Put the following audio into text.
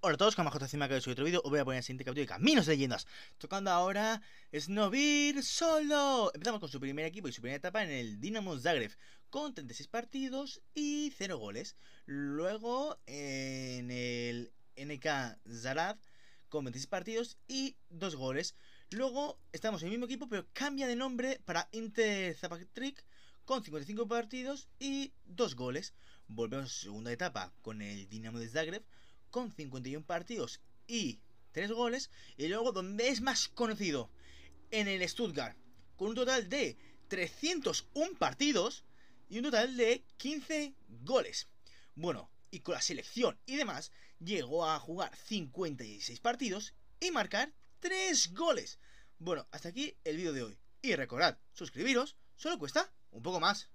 Hola a todos, Con como Cima que soy otro vídeo, os voy a poner el siguiente capítulo de Caminos de Leyendas Tocando ahora Snobir solo Empezamos con su primer equipo y su primera etapa en el Dinamo Zagreb Con 36 partidos y 0 goles Luego en el NK Zarad con 26 partidos y 2 goles Luego estamos en el mismo equipo pero cambia de nombre para Inter Zapatrick con 55 partidos y 2 goles Volvemos a su segunda etapa con el Dinamo de Zagreb con 51 partidos y 3 goles. Y luego donde es más conocido, en el Stuttgart, con un total de 301 partidos y un total de 15 goles. Bueno, y con la selección y demás, llegó a jugar 56 partidos y marcar 3 goles. Bueno, hasta aquí el vídeo de hoy. Y recordad, suscribiros, solo cuesta un poco más.